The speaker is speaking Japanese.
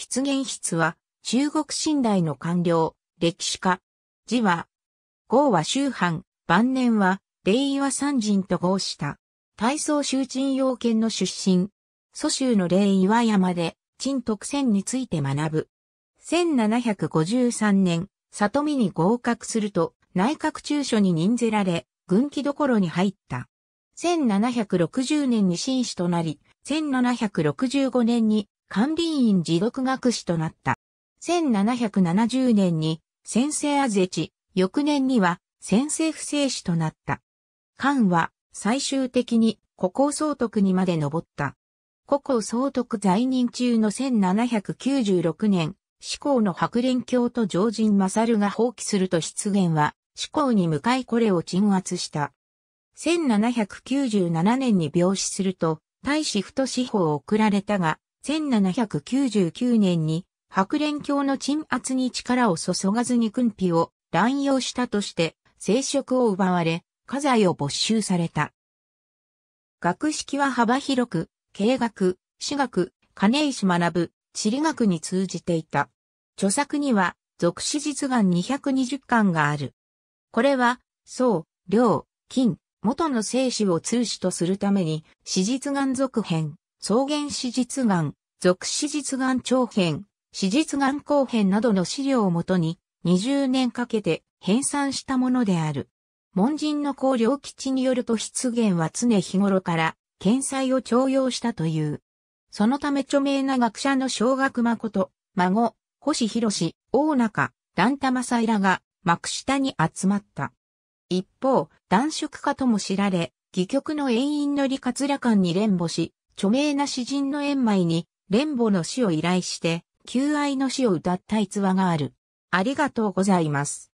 出現筆は、中国信頼の官僚、歴史家。字は、号は周藩、晩年は、令和三人と号した。大宗州鎮要件の出身。蘇州の令和山で、陳徳仙について学ぶ。1753年、里見に合格すると、内閣中書に任ぜられ、軍記どころに入った。1760年に紳士となり、1765年に管理院持読学士となった。1770年に先生アゼチ、翌年には先生不正士となった。漢は最終的に古校総督にまで上った。古校総督在任中の1796年、志向の白蓮教と常人勝が放棄すると出現は、志向に向かいこれを鎮圧した。1797年に病死すると、大使不と司法を送られたが、1799年に白蓮教の鎮圧に力を注がずに軍費を乱用したとして、聖職を奪われ、家財を没収された。学識は幅広く、経学、史学、金石学、地理学に通じていた。著作には、俗史実願220巻がある。これは、宋、梁、金、元の生死を通史とするために、史実願続編、草原史実眼、属史実眼長編、史実眼後編などの資料をもとに、20年かけて編纂したものである。門人の高良吉によると出現は常日頃から、検才を徴用したという。そのため著名な学者の小学誠、孫、星博、大中、段田正井らが幕下に集まった。一方、男色家とも知られ、戯曲の遠因の利活ら感に連母し、著名な詩人の円枚に、連母の死を依頼して、求愛の死を歌った逸話がある。ありがとうございます。